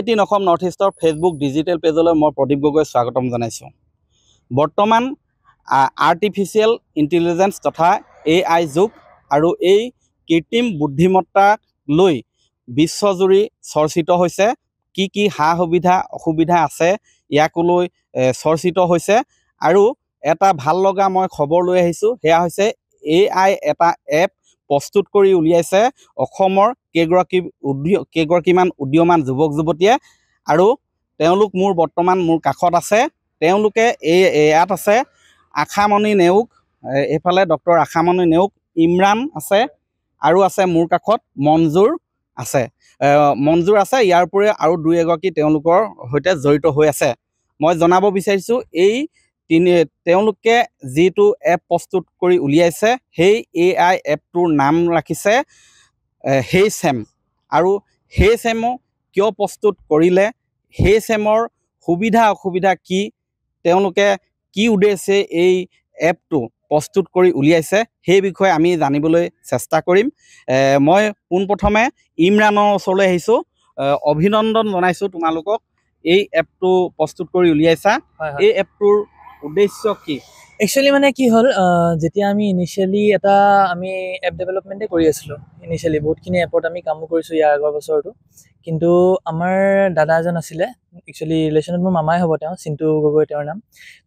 eighteen Assam north ইষ্টৰ Facebook digital পেজলৈ মই প্ৰদীপ গগৈ স্বাগতম জনাইছোঁ বৰ্তমান আৰ্টিফিচিয়েল ইণ্টেলিজেঞ্চ তথা এ আই যুগ আৰু এই কৃত্ৰিম বুদ্ধিমত্তাক লৈ বিশ্বজুৰি চৰ্চিত হৈছে কি কি সা সুবিধা অসুবিধা আছে ইয়াক লৈ চৰ্চিত হৈছে আৰু এটা ভাল লগা মই খবৰ লৈ আহিছোঁ সেয়া হৈছে এ আই এটা এপ প্ৰস্তুত কৰি উলিয়াইছে অসমৰ কেইগৰাকী উদ্য কেইগৰাকীমান উদীয়মান যুৱক যুৱতীয়ে আৰু তেওঁলোক মোৰ বৰ্তমান মোৰ কাষত আছে তেওঁলোকে এই ইয়াত আছে আশামণি নেওগ এইফালে ডক্টৰ আশামণি নেওগ ইমৰাণ আছে আৰু আছে মোৰ কাষত মঞ্জুৰ আছে মঞ্জুৰ আছে ইয়াৰ উপৰিও আৰু দুই এগৰাকী তেওঁলোকৰ সৈতে জড়িত হৈ আছে মই জনাব বিচাৰিছোঁ এই তিনি তেওঁলোকে যিটো এপ প্ৰস্তুত কৰি উলিয়াইছে সেই এ আই এপটোৰ নাম ৰাখিছে সেই চেম আৰু সেই চেমো কিয় প্ৰস্তুত কৰিলে সেই চেমৰ সুবিধা অসুবিধা কি তেওঁলোকে কি উদ্দেশ্যে এই এপটো প্ৰস্তুত কৰি উলিয়াইছে সেই বিষয়ে আমি জানিবলৈ চেষ্টা কৰিম মই পোনপ্ৰথমে ইমৰাণৰ ওচৰলৈ আহিছোঁ অভিনন্দন জনাইছোঁ তোমালোকক এই এপটো প্ৰস্তুত কৰি উলিয়াইছা এই এপটোৰ উদ্দেশ্য কি একচুৱেলি মানে কি হ'ল যেতিয়া আমি ইনিচিয়েলি এটা আমি এপ ডেভেলপমেণ্টে কৰি আছিলোঁ ইনিচিয়েলি বহুতখিনি এপত আমি কামো কৰিছোঁ ইয়াৰ আগৰ বছৰটো কিন্তু আমাৰ দাদা এজন আছিলে একচুৱেলি ৰিলেশ্যনত মোৰ মামাই হ'ব তেওঁ চিন্তু গগৈ তেওঁৰ নাম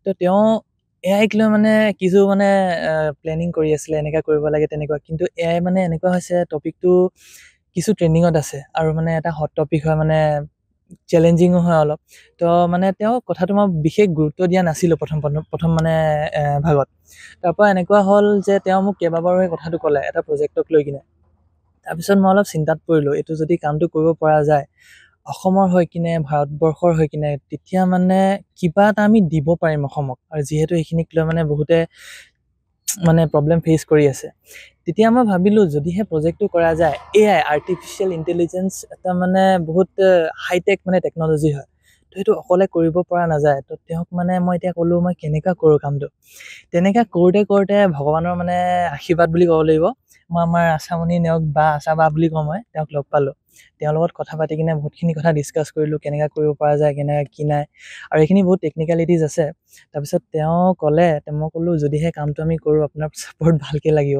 তো তেওঁ এ আইক লৈ মানে কিছু মানে প্লেনিং কৰি আছিলে এনেকুৱা কৰিব লাগে তেনেকুৱা কিন্তু এ আই মানে এনেকুৱা হৈছে টপিকটো কিছু ট্ৰেণ্ডিঙত আছে আৰু মানে এটা হট টপিক হয় মানে চেলেঞ্জিঙো হয় অলপ তো মানে তেওঁ কথাটো মই বিশেষ গুৰুত্ব দিয়া নাছিলোঁ প্ৰথম প্ৰথম মানে ভাগত তাৰপৰা এনেকুৱা হ'ল যে তেওঁ মোক কেইবাবাৰো সেই কথাটো ক'লে এটা প্ৰজেক্টক লৈ কিনে তাৰপিছত মই অলপ চিন্তাত পৰিলোঁ এইটো যদি কামটো কৰিব পৰা যায় অসমৰ হৈ কিনে ভাৰতবৰ্ষৰ হৈ কিনে তেতিয়া মানে কিবা এটা আমি দিব পাৰিম অসমক আৰু যিহেতু সেইখিনিক লৈ মানে বহুতে মানে প্ৰব্লেম ফেচ কৰি আছে তেতিয়া মই ভাবিলোঁ যদিহে প্ৰজেক্টটো কৰা যায় এ আই আৰ্টিফিচিয়েল ইণ্টেলিজেঞ্চ এটা মানে বহুত হাইটেক মানে টেকন'লজি হয় তো সেইটো অকলে কৰিব পৰা নাযায় তো তেওঁক মানে মই এতিয়া ক'লোঁ মই কেনেকুৱা কৰোঁ কামটো তেনেকুৱা কৰোঁতে কৰোঁতে ভগৱানৰ মানে আশীৰ্বাদ বুলি ক'ব লাগিব মই আমাৰ আশামণি নেওক বা আচা বা বুলি কওঁ মই তেওঁক লগ পালোঁ তেওঁৰ লগত কথা পাতি কিনে বহুতখিনি কথা ডিছকাছ কৰিলোঁ কেনেকৈ কৰিব পৰা যায় কেনেকৈ কি নাই আৰু এইখিনি বহুত টেকনিকেলিটিজ আছে তাৰপিছত তেওঁ ক'লে মই ক'লোঁ যদিহে কামটো আমি কৰোঁ আপোনাৰ ছাপৰ্ট ভালকৈ লাগিব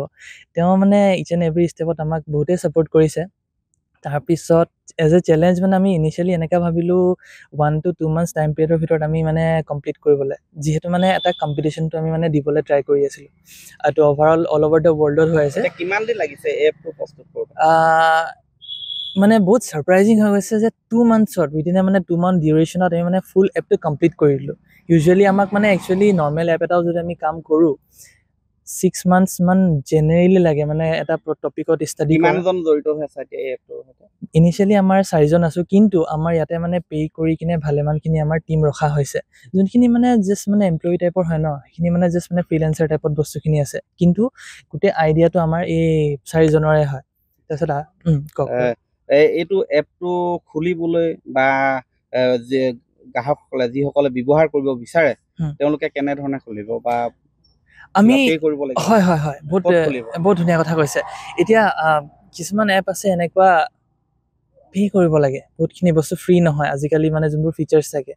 তেওঁ মানে ইচ এণ্ড এভৰি ষ্টেপত আমাক বহুতেই ছাপৰ্ট কৰিছে তাৰপিছত এজ এ চেলেঞ্জ মানে আমি ইনিচিয়েলি এনেকৈ ভাবিলোঁ one two two months time পিৰিয়ডৰ ভিতৰত আমি মানে কমপ্লিট কৰিবলৈ যিহেতু মানে এটা কম্পিটিশ্যনটো আমি মানে দিবলৈ ট্ৰাই কৰি আছিলোঁ আৰু তো অভাৰঅল অল অভাৰ দ্য ৱৰ্ল্ডত হৈ আছে কিমান দিন লাগিছে এপটো প্ৰস্তুত কৰিব মানে বহুত ছাৰপ্ৰাইজিং হৈ গৈছে যে টু মান্থছত উইদিন এ মানে টু মান্থ ডিউৰেশ্যনত আমি মানে ফুল এপটো কমপ্লিট কৰিলোঁ ইউজুৱেলি আমাক মানে একচুৱেলি নৰ্মেল এপ এটাও যদি আমি কাম কৰোঁ ছিক্স মান্থ মান জেনেৰেলি লাগে মানে এটা টপিকত ষ্টাডি ইনিচিয়েলি আমাৰ চাৰিজন আছো কিন্তু আমাৰ ইয়াতে মানে পে' কৰি কিনে ভালেমানখিনি আমাৰ টীম ৰখা হৈছে যোনখিনি মানে জাষ্ট মানে এমপ্লয়ী টাইপৰ হয় ন সেইখিনি মানে জাষ্ট মানে ফ্ৰীলেঞ্চাৰ টাইপত বস্তুখিনি আছে কিন্তু গোটেই আইডিয়াটো আমাৰ এই চাৰিজনৰে হয় তাৰপিছত এইটো এপটো খুলিবলৈ বা গ্ৰাহকসকলে যিসকলে ব্যৱহাৰ কৰিব বিচাৰে তেওঁলোকে কেনেধৰণে খুলিব বা আমি হয় হয় হয় বহুত বহুত ধুনীয়া কথা কৈছে এতিয়া কিছুমান এপ আছে এনেকুৱা পে' কৰিব লাগে বহুতখিনি বস্তু ফ্ৰী নহয় আজিকালি মানে যোনবোৰ ফিচাৰ্ছ থাকে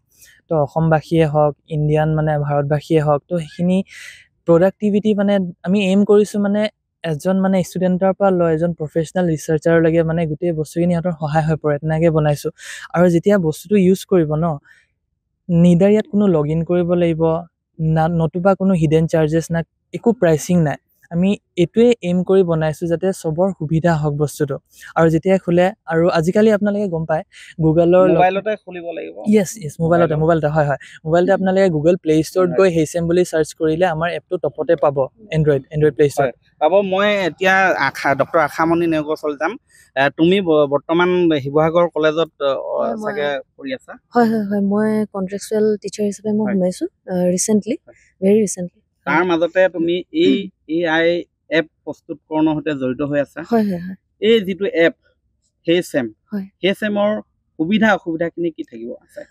তো অসমবাসীয়ে হওক ইণ্ডিয়ান মানে ভাৰতবাসীয়ে হওক তো সেইখিনি প্ৰডাক্টিভিটি মানে আমি এইম কৰিছোঁ মানে এজন মানে ষ্টুডেণ্টৰ পৰা লৈ এজন প্ৰফেচনেল ৰিচাৰ্চাৰলৈকে মানে গোটেই বস্তুখিনি সিহঁতৰ সহায় হৈ পৰে তেনেকৈ বনাইছোঁ আৰু যেতিয়া বস্তুটো ইউজ কৰিব ন নিদাৰ ইয়াত কোনো লগ ইন কৰিব লাগিব না নতুবা কোনো হিডেন চাৰ্জেছ না একো প্ৰাইচিং নাই আমি এইটোৱে এইম কৰি বনাইছোঁ যাতে চবৰ সুবিধা হওক বস্তুটো আৰু যেতিয়াই খোলে আৰু আজিকালি আপোনালোকে গম পায় গুগলৰ মোবাইলতে খুলিব লাগিব ইয়েছ ইয়েছ মোবাইলতে মোবাইলতে হয় হয় মোবাইলতে আপোনালোকে গুগল প্লে ষ্ট'ৰত গৈ হেইচেম H&M বুলি চাৰ্চ কৰিলে আমাৰ এপটো টপতে পাব এণ্ড্ৰইড এণ্ড্ৰইড প্লে ষ্ট'ৰ পাব মই এতিয়া আশা ডক্টৰ আশামণি নেওগৰ ওচৰলৈ যাম তুমি বৰ্তমান শিৱসাগৰ কলেজত চাগে কৰি আছা হয় হয় হয় মই কণ্ট্ৰেকচুৱেল টিচাৰ হিচাপে মই সোমাইছোঁ ৰিচেণ্টলি ভেৰি ৰিচেণ্টলি তাৰ মাজতে তুমি এই এ আই এপ প্ৰস্তুতকৰণৰ সৈতে জড়িত হৈ আছা এই যিটো এপ সেই চেম সেই চেমৰ সুবিধা অসুবিধাখিনি কি থাকিব আছে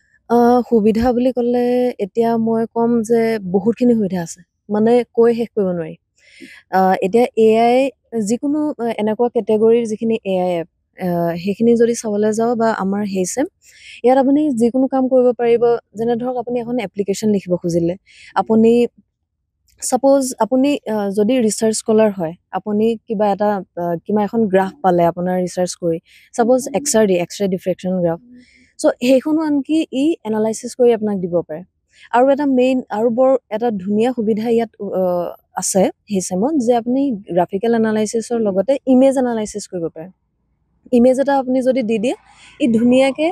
সুবিধা বুলি ক'লে এতিয়া মই ক'ম যে বহুতখিনি সুবিধা আছে মানে কৈ শেষ কৰিব নোৱাৰি এতিয়া এ আই যিকোনো এনেকুৱা কেটেগৰীৰ যিখিনি এ আই এপ সেইখিনি যদি চাবলৈ যাওঁ বা আমাৰ হেইচেম ইয়াত আপুনি যিকোনো কাম কৰিব পাৰিব যেনে ধৰক আপুনি এখন এপ্লিকেশ্যন লিখিব খুজিলে আপুনি ছাপ'জ আপুনি যদি ৰিচাৰ্চ স্কলাৰ হয় আপুনি কিবা এটা কিবা এখন গ্ৰাফ পালে আপোনাৰ ৰিচাৰ্চ কৰি suppose X ray the X ray diffraction graph so' সেইখনো আনকি ই এনালাইচিছ কৰি আপোনাক দিব পাৰে আৰু এটা মেইন আৰু বৰ এটা ধুনীয়া সুবিধা ইয়াত আছে সেই চেমত যে আপুনি গ্ৰাফিকেল এনালাইচিছৰ লগতে ইমেজ এনালাইচিছ কৰিব পাৰে ইমেজ এটা আপুনি যদি দি দিয়ে ই ধুনীয়াকৈ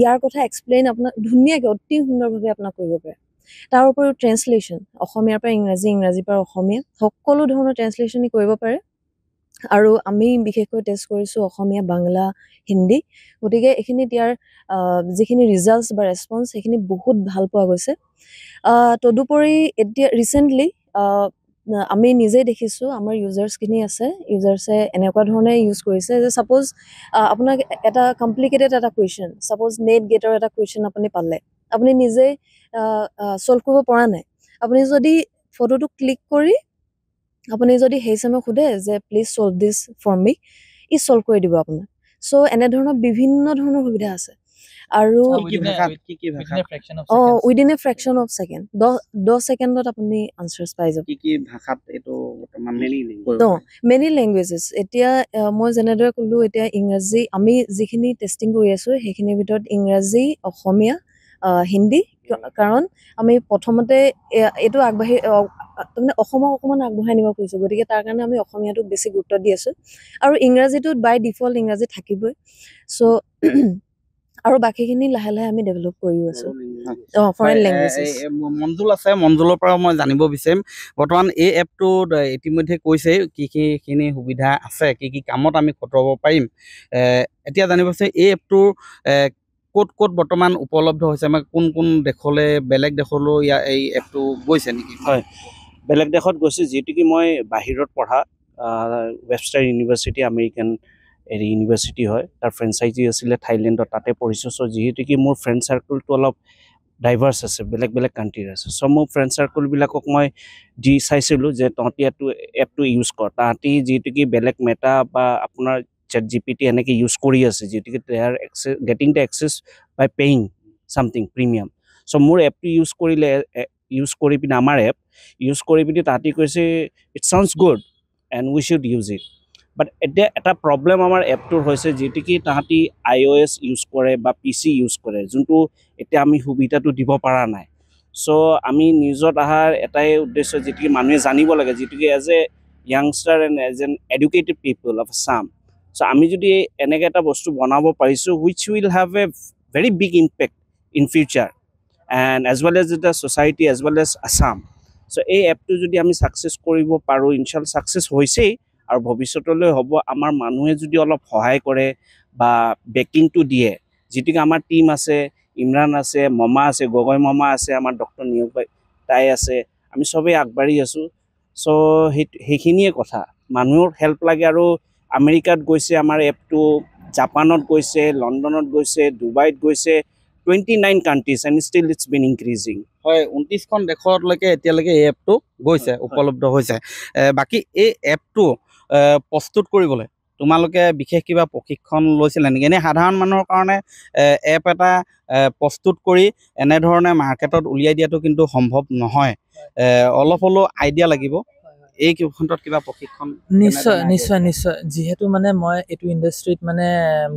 ইয়াৰ কথা এক্সপ্লেইন আপোনাক ধুনীয়াকৈ অতি সুন্দৰভাৱে আপোনাক কৰিব পাৰে তাৰ উপৰিও ট্ৰেঞ্চলেশ্যন অসমীয়াৰ পৰা ইংৰাজী ইংৰাজীৰ পৰা অসমীয়া সকলো ধৰণৰ ট্ৰেঞ্চলেশ্যনেই কৰিব পাৰে আৰু আমি বিশেষকৈ টেষ্ট কৰিছোঁ অসমীয়া বাংলা হিন্দী গতিকে এইখিনি ইয়াৰ যিখিনি ৰিজাল্টছ বা ৰেচপঞ্চ সেইখিনি বহুত ভাল পোৱা গৈছে তদুপৰি এতিয়া ৰিচেণ্টলি আমি নিজেই দেখিছোঁ আমাৰ ইউজাৰ্ছখিনি আছে ইউজাৰ্ছে এনেকুৱা ধৰণে ইউজ কৰিছে যে ছাপ'জ আপোনাক এটা কমপ্লিকেটেড এটা কুৱেশ্যন ছাপ'জ নেট গেটৰ এটা কুৱেশ্যন আপুনি পালে আপুনি নিজেই চল্ভ কৰিব পৰা নাই আপুনি যদি ফটোটো ক্লিক কৰি আপুনি যদি সেই চামে সোধে যে please solve this for me ই চল্ভ কৰি দিব আপোনাক চ' এনেধৰণৰ বিভিন্ন ধৰণৰ সুবিধা আছে আৰু অঁ with a fraction of second দহ দহ ছেকেণ্ডত আপুনি আনচাৰ্ছ পাই যাব অঁ মেনি লেংগুৱেজেছ এতিয়া মই যেনেদৰে ক'লোঁ এতিয়া ইংৰাজী আমি যিখিনি টেষ্টিং কৰি আছোঁ সেইখিনিৰ ভিতৰত ইংৰাজী অসমীয়া হিন্দী কাৰণ আমি প্ৰথমতে এইটো আগবাঢ়ি তাৰমানে অসমক অকণমান আগবঢ়াই নিব খুজিছোঁ গতিকে তাৰ কাৰণে আমি অসমীয়াটোক বেছি গুৰুত্ব দি আছোঁ আৰু ইংৰাজীটোত বাই ডিফল্ট ইংৰাজী থাকিবই চ' আৰু বাকীখিনি লাহে লাহে আমি ডেভেলপ কৰিও আছোঁ মঞ্জুল আছে মঞ্জুলৰ পৰা মই জানিব বিচাৰিম বৰ্তমান এই এপটোত ইতিমধ্যে কৈছে কি কিখিনি সুবিধা আছে কি কি কামত আমি খটুৱাব পাৰিম এতিয়া জানিব বিচাৰিম এই এপটোৰ ক'ত ক'ত বৰ্তমান উপলব্ধ হৈছে আমাক কোন কোন দেশলৈ বেলেগ দেশলৈ ইয়াৰ এই এপটো গৈছে নেকি হয় বেলেগ দেশত গৈছে যিহেতু কি মই বাহিৰত পঢ়া Webster university American Harry university হয় তাৰ ফ্ৰেঞ্চাইজি আছিলে থাইলেণ্ডত তাতে পঢ়িছোঁ চ' যিহেতু কি মোৰ ফ্ৰেণ্ড চাৰ্কুলটো অলপ ডাইভাৰ্ছ আছে বেলেগ বেলেগ কাণ্ট্ৰিৰ আছে চ' মোৰ ফ্ৰেণ্ড চাৰ্কুলবিলাকক মই দি চাইছিলোঁ যে তহঁতি এপটো এপটো ইউজ কৰ তাহাঁতি যিহেতু কি বেলেগ মেটা বা আপোনাৰ চেট জি পি টি এনেকে ইউজ কৰি আছে গতিকে they are access getting the access by paying something premium so' মোৰ এপটো ইউজ কৰিলে ইউজ কৰি পিনে আমাৰ এপ ইউজ কৰি পিনি তাহাঁতি কৈছে it sounds good and we should use it but এতিয়া এটা প্ৰব্লেম আমাৰ এপটোৰ হৈছে যিটিকি তাহাঁতি আই অ' এছ ইউজ কৰে বা পি চি ইউজ কৰে যোনটো এতিয়া আমি সুবিধাটো দিব পৰা নাই চ' আমি নিউজত অহাৰ এটাই উদ্দেশ্য যিটিকি মানুহে জানিব লাগে যিটিকি as a youngster and as an educated people of some so' আমি যদি এনেকৈ এটা বস্তু বনাব পাৰিছোঁ which will have a very big impact in future and as well as the society as well as Assam so' এই এপটো যদি আমি ছাকচেছ কৰিব পাৰোঁ ইনশ্বাল ছাকচেছ হৈছেই আৰু ভৱিষ্যতলৈ হ'ব আমাৰ মানুহে যদি অলপ সহায় কৰে বা বেকিংটো দিয়ে যিটোকে আমাৰ টীম আছে ইমৰাণ আছে মমা আছে গগৈ মমা আছে আমাৰ ডক্টৰ নিয়োগ তাই আছে আমি চবেই আগবাঢ়ি আছোঁ চ' সেই সেইখিনিয়ে কথা মানুহৰ হেল্প লাগে আৰু আমেৰিকাত গৈছে আমাৰ এপটো জাপানত গৈছে লণ্ডনত গৈছে ডুবাইত গৈছে twenty nine countries and still it's been increasing হয় ঊনত্ৰিছখন দেশলৈকে এতিয়ালৈকে এই এপটো গৈছে উপলব্ধ হৈছে বাকী এই এপটো প্ৰস্তুত কৰিবলৈ তোমালোকে বিশেষ কিবা প্ৰশিক্ষণ লৈছিলে নেকি এনেই সাধাৰণ মানুহৰ কাৰণে এপ এটা প্ৰস্তুত কৰি এনেধৰণে মাৰ্কেটত উলিয়াই দিয়াটো কিন্তু সম্ভৱ নহয় অলপ হ'লেও আইডিয়া লাগিব এই খণ্ডত কিবা প্ৰশিক্ষণ নিশ্চয় নিশ্চয় নিশ্চয় যিহেতু মানে মই এইটো ইণ্ডাষ্ট্ৰীত মানে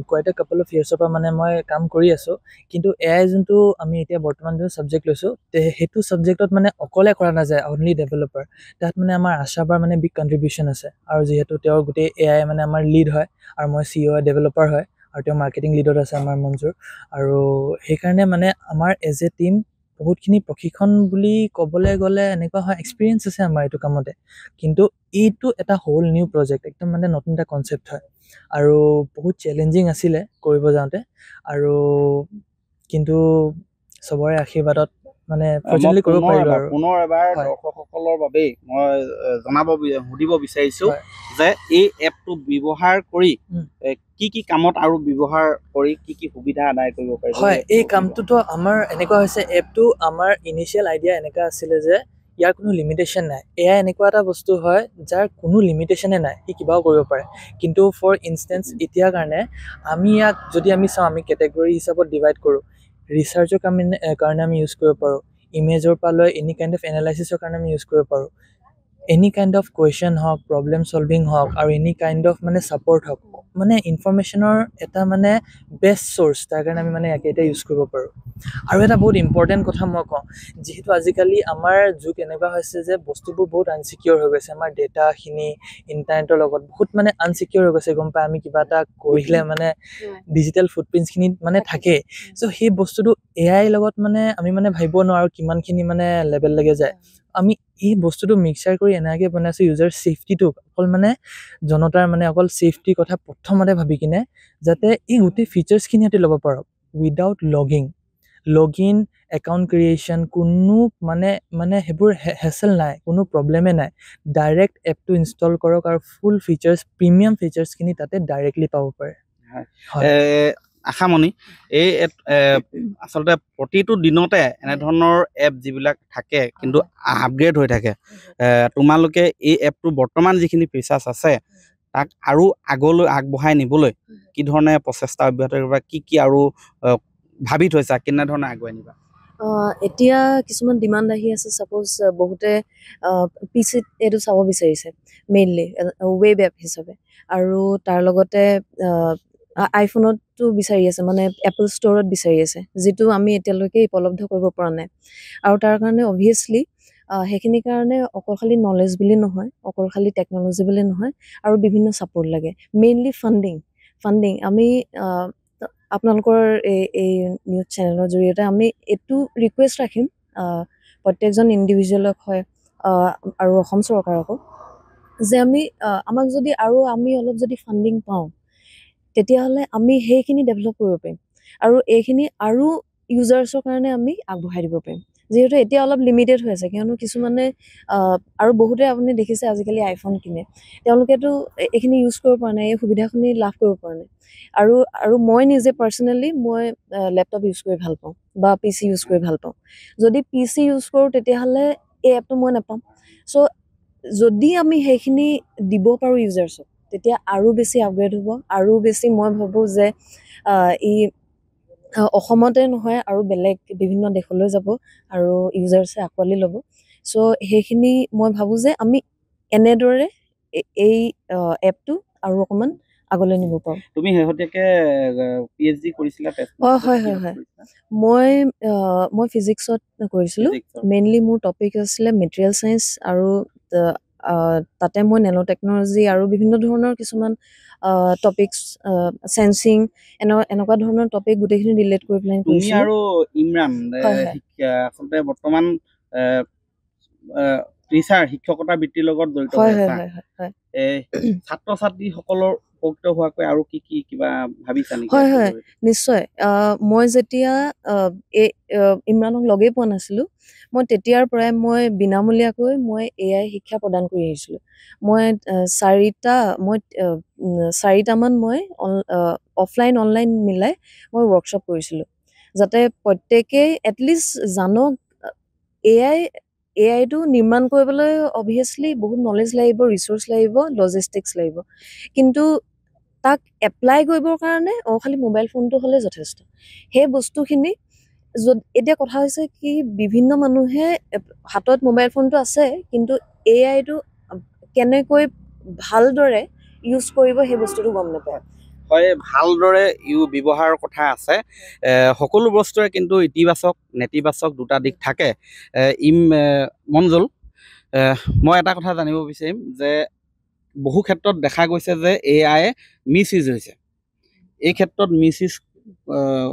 কোৱাইটে কাপল অফ ইয়াৰ্ছৰ পৰা মানে মই কাম কৰি আছোঁ কিন্তু এ আই যোনটো আমি এতিয়া বৰ্তমান যোনটো ছাবজেক্ট লৈছোঁ সেইটো ছাবজেক্টত মানে অকলে কৰা নাযায় অনলি ডেভেলপাৰ তাত মানে আমাৰ আশাবাৰ মানে বিগ কণ্ট্ৰিবিউশ্যন আছে আৰু যিহেতু তেওঁৰ গোটেই এ আই মানে আমাৰ লিড হয় আৰু মই চি অ' ডেভেলপাৰ হয় আৰু তেওঁ মাৰ্কেটিং লিডত আছে আমাৰ মঞ্জুৰ আৰু সেইকাৰণে মানে আমাৰ এজ এ টিম বহুতখিনি প্ৰশিক্ষণ বুলি ক'বলৈ গ'লে এনেকুৱা হয় এক্সপিৰিয়েঞ্চ আছে আমাৰ এইটো কামতে কিন্তু এইটো এটা হ'ল নিউ প্ৰজেক্ট একদম মানে নতুন এটা কনচেপ্ট হয় আৰু বহুত চেলেঞ্জিং আছিলে কৰিব যাওঁতে আৰু কিন্তু চবৰে আশীৰ্বাদত পুনৰ এবাৰ দৰ্শকসকলৰ বাবে মই জনাব সুধিব বিচাৰিছো যে এই এপটো ব্যৱহাৰ কৰি কি কি কামত আৰু ব্যৱহাৰ কৰি কি কি সুবিধা আদায় কৰিব পাৰি হয় এই কামটোতো আমাৰ এনেকুৱা হৈছে এপটো আমাৰ ইনিচিয়েল আইডিয়া এনেকুৱা আছিলে যে ইয়াৰ কোনো লিমিটেশ্যন নাই এয়া এনেকুৱা এটা বস্তু হয় যাৰ কোনো লিমিটেশ্যনে নাই সি কিবাও কৰিব পাৰে কিন্তু ফৰ ইনষ্টেঞ্চ এতিয়াৰ কাৰণে আমি ইয়াক যদি আমি চাওঁ আমি কেটেগৰী হিচাপত ডিভাইড কৰোঁ ৰিচাৰ্জৰ কাৰণে আমি ইউজ কৰিব পাৰোঁ ইমেজৰ পৰা লৈ এনি কাইণ্ড অফ এনালাইচিছৰ কাৰণে আমি ইউজ কৰিব পাৰোঁ এনি কাইণ্ড অফ কুৱেশ্যন হওক প্ৰব্লেম চলভিং হওক আৰু এনি কাইণ্ড অফ মানে ছাপৰ্ট হওক মানে ইনফৰ্মেশ্যনৰ এটা মানে বেষ্ট চ'ৰ্চ তাৰ কাৰণে আমি মানে একেইটা ইউজ কৰিব পাৰোঁ আৰু এটা বহুত ইম্পৰ্টেণ্ট কথা মই কওঁ যিহেতু আজিকালি আমাৰ যুগ এনেকুৱা হৈছে যে বস্তুবোৰ বহুত আনচিকিয়'ৰ হৈ গৈছে আমাৰ ডেটাখিনি ইণ্টাৰনেটৰ লগত বহুত মানে আনচিকিয়'ৰ হৈ গৈছে গম পাই আমি কিবা এটা কৰিলে মানে ডিজিটেল ফুটপ্ৰিণ্টছখিনিত মানে থাকে চ' সেই বস্তুটো এ আইৰ লগত মানে আমি মানে ভাবিব নোৱাৰোঁ কিমানখিনি মানে লেবেল লাগে যায় আমি এই বস্তুটো মিক্সাৰ কৰি এনেকে বনাইছোঁ ইউজাৰ ছেফটিটো অকল মানে জনতাৰ মানে অকল ছেফটিৰ কথা প্ৰথমতে ভাবি কিনে যাতে এই গোটেই ফিচাৰ্ছখিনি সিহঁতি ল'ব পাৰক without logging log in account creation কোনো মানে মানে সেইবোৰ হেচেল নাই কোনো প্ৰব্লেমে নাই ডাইৰেক্ট এপটো ইনষ্টল কৰক আৰু ফুল ফিচাৰ্ছ প্ৰিমিয়াম ফিচাৰ্ছখিনি তাতে ডাইৰেক্টলি পাব পাৰে আশামণি এই আচলতে প্ৰতিটো দিনতে এনেধৰণৰ এপ যিবিলাক থাকে কিন্তু আপগ্ৰেড হৈ থাকে তোমালোকে এই এপটো বৰ্তমান যিখিনি ফিচাৰ্ছ আছে তাক আৰু আগলৈ আগবঢ়াই নিবলৈ কি ধৰণে প্ৰচেষ্টা অব্যাহত ৰাখিবা কি কি আৰু ভাবি থৈছা কেনেধৰণে আগুৱাই নিবা এতিয়া কিছুমান ডিমাণ্ড আহি আছে চাপ'জ বহুতে পি চিত এইটো চাব বিচাৰিছে মেইনলি ৱেব এপ হিচাপে আৰু তাৰ লগতে আইফোনতো বিচাৰি আছে মানে এপল ষ্ট'ৰত বিচাৰি আছে যিটো আমি এতিয়ালৈকে উপলব্ধ কৰিব পৰা নাই আৰু তাৰ কাৰণে অভিয়াছলি সেইখিনি কাৰণে অকল খালি নলেজ বুলি নহয় অকল খালি টেকন'লজি বুলি নহয় আৰু বিভিন্ন চাপৰ্ট লাগে মেইনলি ফাণ্ডিং ফাণ্ডিং আমি আপোনালোকৰ এই এই নিউজ চেনেলৰ জৰিয়তে আমি এইটো ৰিকুৱেষ্ট ৰাখিম প্ৰত্যেকজন ইণ্ডিভিজুৱেলক হয় আৰু অসম চৰকাৰকো যে আমি আমাক যদি আৰু আমি অলপ যদি ফাণ্ডিং পাওঁ তেতিয়াহ'লে আমি সেইখিনি ডেভেলপ কৰিব পাৰিম আৰু এইখিনি আৰু ইউজাৰ্ছৰ কাৰণে আমি আগবঢ়াই দিব পাৰিম যিহেতু এতিয়া অলপ লিমিটেড হৈ আছে কিয়নো কিছুমানে আৰু বহুতে আপুনি দেখিছে আজিকালি আইফোন কিনে তেওঁলোকেতো এইখিনি ইউজ কৰিব পৰা নাই এই সুবিধাখিনি লাভ কৰিব পৰা নাই আৰু আৰু মই নিজে পাৰ্চনেলি মই লেপটপ ইউজ কৰি ভাল পাওঁ বা পি চি ইউজ কৰি ভাল পাওঁ যদি পি চি ইউজ কৰোঁ তেতিয়াহ'লে এই এপটো মই নাপাম চ' যদি আমি সেইখিনি দিব পাৰোঁ ইউজাৰ্ছক তেতিয়া আৰু বেছি আপগ্ৰেড হ'ব আৰু বেছি মই ভাবোঁ যে ই অসমতে নহয় আৰু বেলেগ বিভিন্ন দেশলৈ যাব আৰু ইউজাৰ্ছে আঁকোৱালি ল'ব চ' সেইখিনি মই ভাবোঁ যে আমি এনেদৰে এই এপটো আৰু অকণমান আগলৈ নিব পাৰোঁ তুমি শেহতীয়াকৈ পি এইচ ডি কৰিছিলা হয় হয় হয় হয় মই মই ফিজিক্সত কৰিছিলোঁ মেইনলি মোৰ টপিক আছিলে মেটেৰিয়েল ছায়েঞ্চ আৰু তাতে মই নেনো টেকন'লজি আৰু বিভিন্ন ধৰণৰ কিছুমান টপিকছ চেন্সিং এনেকুৱা ধৰণৰ টপিক গোটেইখিনি ৰিলেট কৰি পেলাই আৰু ইমৰাণ আচলতে বৰ্তমান ৰিচাৰ্চ শিক্ষকতা বৃত্তিৰ লগত জড়িত ছাত্ৰ ছাত্ৰীসকলৰ উপকৃত হোৱাকৈ আৰু কি কি কিবা ভাবিছা নেকি হয় হয় নিশ্চয় মই যেতিয়া ইমৰানক লগেই পোৱা নাছিলোঁ মই তেতিয়াৰ পৰাই মই বিনামূলীয়াকৈ মই এ আই শিক্ষা প্ৰদান কৰি আহিছিলোঁ মই চাৰিটা মই চাৰিটামান মই অফলাইন অনলাইন মিলাই মই ৱৰ্কশ্বপ কৰিছিলোঁ যাতে প্ৰত্যেকেই এটলিষ্ট জানক এ আই এ আইটো নিৰ্মাণ কৰিবলৈ অভিয়াছলি বহুত নলেজ লাগিব ৰিচ'ৰ্চ লাগিব লজিষ্টিক্স লাগিব কিন্তু তাক এপ্লাই কৰিবৰ কাৰণে অঁ খালি মোবাইল ফোনটো হ'লে যথেষ্ট সেই বস্তুখিনি য'ত এতিয়া কথা হৈছে কি বিভিন্ন মানুহে হাতত মোবাইল ফোনটো আছে কিন্তু এ আইটো কেনেকৈ ভালদৰে ইউজ কৰিব সেই বস্তুটো গম নাপায় হয় ভালদৰে ইউ ব্যৱহাৰৰ কথা আছে সকলো বস্তুৰে কিন্তু ইতিবাচক নেতিবাচক দুটা দিশ থাকে ইম মঞ্জুল মই এটা কথা জানিব বিচাৰিম যে বহু ক্ষেত্ৰত দেখা গৈছে যে এ আই মিছ ইউজ হৈছে এই ক্ষেত্ৰত মিছ ইউজ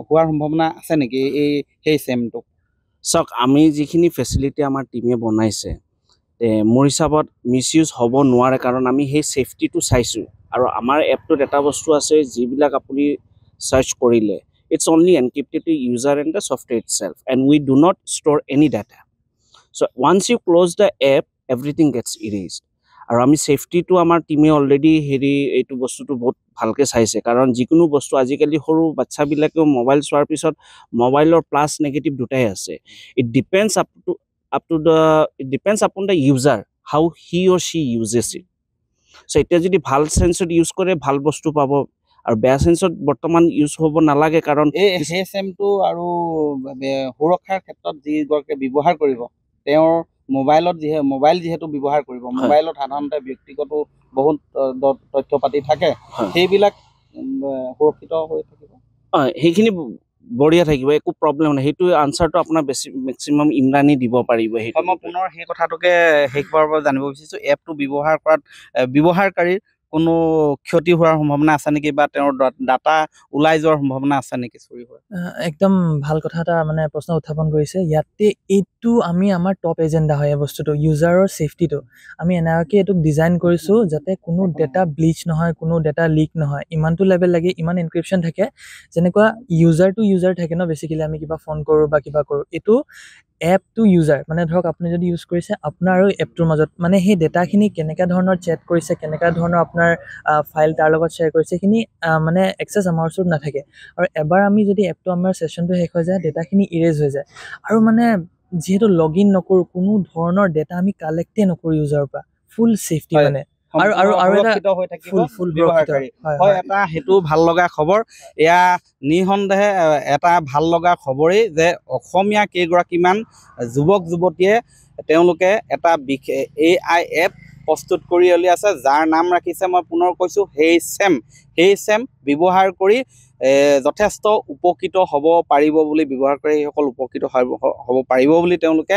হোৱাৰ সম্ভাৱনা আছে নেকি এই সেই চেমটো চাওক আমি যিখিনি ফেচিলিটি আমাৰ টিমে বনাইছে মোৰ হিচাপত মিছ ইউজ হ'ব নোৱাৰে কাৰণ আমি সেই চেফটিটো চাইছোঁ আৰু আমাৰ এপটোত এটা বস্তু আছে যিবিলাক আপুনি চাৰ্চ কৰিলে it's only encrypted user and the software itself and we do not store any data so' once you close the app everything gets erase আৰু আমি ছেফটিটো আমাৰ টিমে অলৰেডি হেৰি এইটো বস্তুটো বহুত ভালকৈ চাইছে কাৰণ যিকোনো বস্তু আজিকালি সৰু বাচ্ছাবিলাকেও মোবাইল চোৱাৰ পিছত মোবাইলৰ প্লাছ নেগেটিভ দুটাই আছে it depends up to up to the it depends upon the user how he or' she uses it so' এতিয়া যদি ভাল চেন্সত ইউজ কৰে ভাল বস্তু পাব আৰু বেয়া চেন্সত বৰ্তমান ইউজ হ'ব নালাগে কাৰণ আৰু সুৰক্ষাৰ ক্ষেত্ৰত যিগৰাকীয়ে ব্যৱহাৰ কৰিব তেওঁৰ মোবাইলত যিহে মোবাইল যিহেতু ব্যৱহাৰ কৰিব মোবাইলত সাধাৰণতে ব্যক্তিগত বহুত তথ্য পাতি থাকে সেইবিলাক সুৰক্ষিত হৈ থাকিব সেইখিনি বঢ়িয়া থাকিব একো প্ৰব্লেম নাই সেইটো আনচাৰটো আপোনাৰ বেছি মেক্সিমাম ইমৰাণী দিব পাৰিব সেইটো মই পুনৰ সেই কথাটোকে শেষ কৰাৰ পৰা জানিব বিচাৰিছোঁ এপটো ব্যৱহাৰ কৰাত ব্যৱহাৰকাৰীৰ কোনো ক্ষতি হোৱাৰ সম্ভাৱনা আছে নেকি বা তেওঁৰ ডাটা ওলাই যোৱাৰ সম্ভাৱনা আছে নেকি চুৰি হোৱা একদম ভাল কথা এটা মানে প্ৰশ্ন উত্থাপন কৰিছে ইয়াতে এইটো আমি আমাৰ টপ এজেণ্ডা হয় এই বস্তুটো ইউজাৰৰ ছেফটিটো আমি এনেকুৱাকৈ এইটোক ডিজাইন কৰিছোঁ যাতে কোনো ডেটা ব্লিচ নহয় কোনো ডেটা লিক নহয় ইমানটো লেভেল লাগে ইমান ইনক্ৰিপশ্যন থাকে যেনেকুৱা ইউজাৰ টু ইউজাৰ থাকে ন বেছিকেলি আমি কিবা ফোন কৰোঁ বা কিবা কৰোঁ এইটো এপ টু ইউজাৰ মানে ধৰক আপুনি যদি ইউজ কৰিছে আপোনাৰ আৰু এপটোৰ মাজত মানে সেই ডেটাখিনি কেনেকুৱা ধৰণৰ চেট কৰিছে কেনেকুৱা ধৰণৰ আপোনাৰ ফাইল তাৰ লগত শ্বেয়াৰ কৰিছে সেইখিনি মানে এক্সেছ আমাৰ ওচৰত নাথাকে আৰু এবাৰ আমি যদি এপটো আমাৰ ছেশ্যনটো শেষ হৈ যায় ডেটাখিনি ইৰেজ হৈ যায় আৰু মানে যিহেতু লগ ইন নকৰোঁ কোনো ধৰণৰ ডেটা আমি কালেক্টেই নকৰোঁ ইউজাৰৰ পৰা ফুল ছেফটি মানে সেইটো ভাল লগা খবৰ এয়া নিঃসন্দেহে এটা ভাল লগা খবৰেই যে অসমীয়া কেইগৰাকীমান যুৱক যুৱতীয়ে তেওঁলোকে এটা বিশেষ এ আই এপ প্ৰস্তুত কৰি উলিয়াইছে যাৰ নাম ৰাখিছে মই পুনৰ কৈছোঁ সেই চেম সেই চেম ব্যৱহাৰ কৰি যথেষ্ট উপকৃত হ'ব পাৰিব বুলি ব্যৱহাৰ কৰি সেইসকল উপকৃত হ'ব পাৰিব বুলি তেওঁলোকে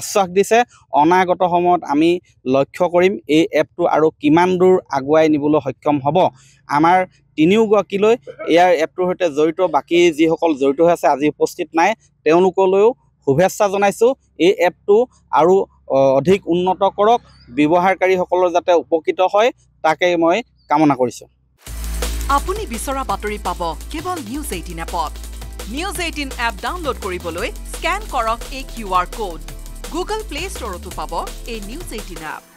আশ্বাস দিছে অনাগত সময়ত আমি লক্ষ্য কৰিম এই এপটো আৰু কিমান দূৰ আগুৱাই নিবলৈ সক্ষম হ'ব আমাৰ তিনিওগৰাকীলৈ ইয়াৰ এপটোৰ সৈতে জড়িত বাকী যিসকল জড়িত হৈ আছে আজি উপস্থিত নাই তেওঁলোকলৈও শুভেচ্ছা জনাইছোঁ এই এপটো আৰু অধিক উন্নত কৰক ব্যৱহাৰকাৰীসকলৰ যাতে উপকৃত হয় তাকে মই কামনা কৰিছোঁ আপুনি বিচৰা বাতৰি পাব কেৱল নিউজ এইটিন এপত নিউজ এইটিন এপ ডাউনলোড কৰিবলৈ স্কেন কৰক এই Q R code Google Play ষ্টৰতো পাব এই নিউজ এইটিন এপ